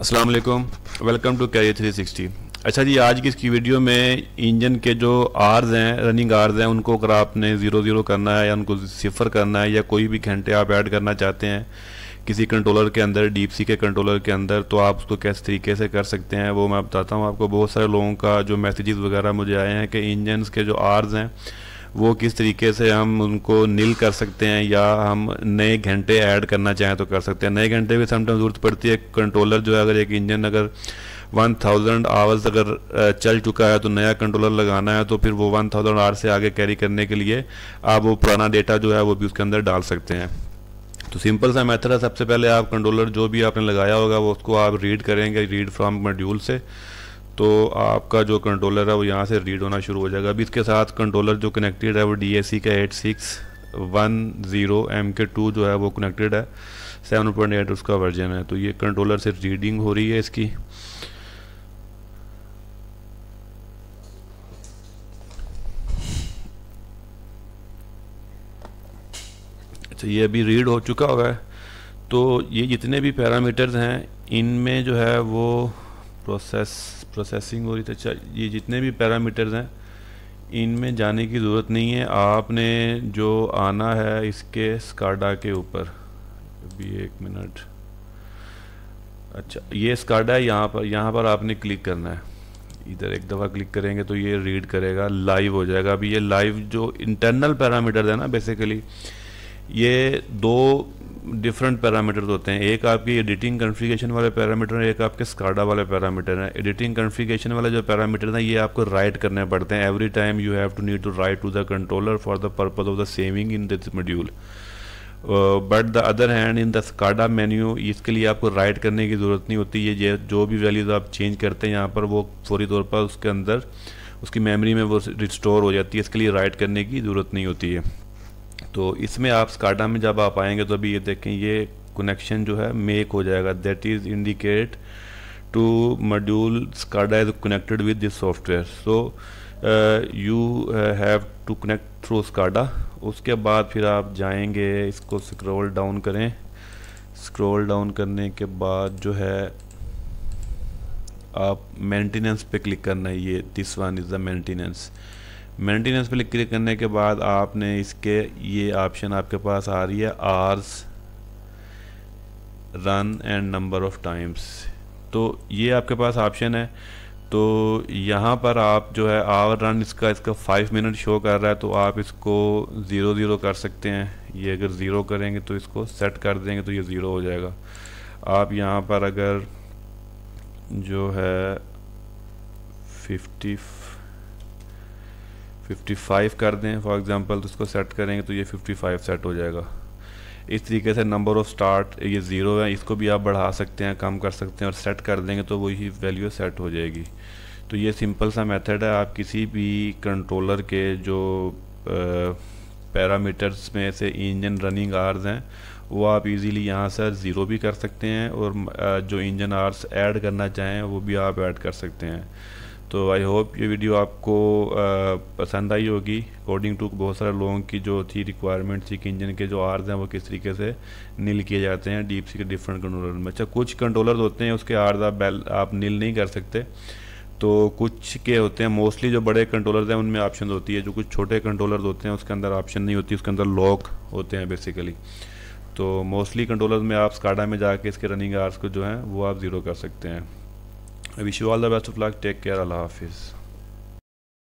अस्सलाम वालेकुम welcome to career 360 अच्छा जी आज की इसकी वीडियो में इंजन के जो आर्ज हैं रनिंग आर्स हैं उनको अगर आपने ज़ीरो ज़ीरो करना है या उनको सिफ़र करना है या कोई भी घंटे आप ऐड करना चाहते हैं किसी कंट्रोलर के अंदर डीप सी के कंट्रोलर के अंदर तो आप उसको किस तरीके से कर सकते हैं वो मैं बताता हूँ आपको बहुत सारे लोगों का जो मैसेजेस वगैरह मुझे आए हैं कि इंजन के जो आर्स हैं वो किस तरीके से हम उनको नील कर सकते हैं या हम नए घंटे ऐड करना चाहें तो कर सकते हैं नए घंटे भी समटाइम ज़रूरत पड़ती है कंट्रोलर जो है अगर एक इंजन अगर वन थाउजेंड आवर्स अगर चल चुका है तो नया कंट्रोलर लगाना है तो फिर वो वन थाउजेंड आवर से आगे कैरी करने के लिए आप वो पुराना डेटा जो है वो भी उसके अंदर डाल सकते हैं तो सिंपल सा मेथड है सबसे पहले आप कंट्रोलर जो भी आपने लगाया होगा वो उसको आप रीड करेंगे रीड फ्रॉम मॉड्यूल से तो आपका जो कंट्रोलर है वो यहाँ से रीड होना शुरू हो जाएगा अभी इसके साथ कंट्रोलर जो कनेक्टेड है वो डी का eight six one zero M के टू जो है वो कनेक्टेड है सेवन पॉइंट एट उसका वर्जन है तो ये कंट्रोलर से रीडिंग हो रही है इसकी अच्छा ये अभी रीड हो चुका हुआ है तो ये जितने भी पैरामीटर्स हैं इनमें जो है वो प्रोसेस प्रोसेसिंग हो रही अच्छा ये जितने भी पैरामीटर्स हैं इनमें जाने की ज़रूरत नहीं है आपने जो आना है इसके स्काडा के ऊपर अभी एक मिनट अच्छा ये स्काडा है यहाँ पर यहाँ पर आपने क्लिक करना है इधर एक दफ़ा क्लिक करेंगे तो ये रीड करेगा लाइव हो जाएगा अभी ये लाइव जो इंटरनल पैरामीटर है ना बेसिकली ये दो डिफरेंट पैरामीटर्स होते हैं एक आपकी एडिटिंग कन्फिगेशन वाले पैरामीटर हैं एक आपके स्काडा वाले पैरामीटर हैं एडिटिंग कन्फिगेशन वाले जो पैरामीटर हैं ये आपको राइट करने पड़ते हैं every time you have to need to write to the controller for the purpose of the saving in this module but the other hand in the SCADA menu इसके लिए आपको राइट करने की ज़रूरत नहीं होती ये जो भी वैल्यूज़ आप चेंज करते हैं यहाँ पर वो फौरी तौर पर उसके अंदर उसकी मेमोरी में वो रिस्टोर हो जाती है इसके लिए राइट करने की ज़रूरत नहीं होती है तो इसमें आप स्काडा में जब आप आएंगे तो अभी ये देखें ये कनेक्शन जो है मेक हो जाएगा that is indicate to module SCADA is connected with this software so you have to connect through SCADA उसके बाद फिर आप जाएंगे इसको स्क्रॉल डाउन करें स्क्रॉल डाउन करने के बाद जो है आप मेंटेनेंस पे क्लिक करना है ये this one is the maintenance maintenance पे क्लिक करने के बाद आपने इसके ये ऑप्शन आपके पास आ रही है hours run and number of times तो ये आपके पास ऑप्शन है तो यहाँ पर आप जो है आवर रन इसका इसका फाइव मिनट शो कर रहा है तो आप इसको ज़ीरो ज़ीरो कर सकते हैं ये अगर ज़ीरो करेंगे तो इसको सेट कर देंगे तो ये ज़ीरो हो जाएगा आप यहाँ पर अगर जो है फिफ्टी 55 कर दें फॉर एग्ज़ाम्पल तो इसको सेट करेंगे तो ये 55 सेट हो जाएगा इस तरीके से नंबर ऑफ़ स्टार्ट ये ज़ीरो है इसको भी आप बढ़ा सकते हैं कम कर सकते हैं और सेट कर देंगे तो वही वैल्यू सेट हो जाएगी तो ये सिंपल सा मेथड है आप किसी भी कंट्रोलर के जो पैरामीटर्स में से इंजन रनिंग आर्स हैं वो आप इजीली यहाँ से ज़ीरो भी कर सकते हैं और जो इंजन आर्स ऐड करना चाहें वो भी आप ऐड कर सकते हैं तो आई होप ये वीडियो आपको पसंद आई होगी अकॉर्डिंग टू बहुत सारे लोगों की जो थी रिक्वायरमेंट थी कि इंजन के जो आर्स हैं वो किस तरीके से नील किए जाते हैं डीप सी के डिफरेंट कंट्रोलर में अच्छा कुछ कंट्रोलर होते हैं उसके आर्स आप बैल आप नील नहीं कर सकते तो कुछ के होते हैं मोस्टली जो बड़े कंट्रोलर्स हैं उनमें ऑप्शन होती है जो कुछ छोटे कंट्रोलर्स होते हैं उसके अंदर ऑप्शन नहीं होती उसके अंदर लॉक होते हैं बेसिकली तो मोस्टली कंट्रोलर में आप स्काडा में जाके इसके रनिंग आर्स को जो है वो आप ज़ीरो कर सकते हैं I wish you all the best of luck. Take care. Allah Hafiz.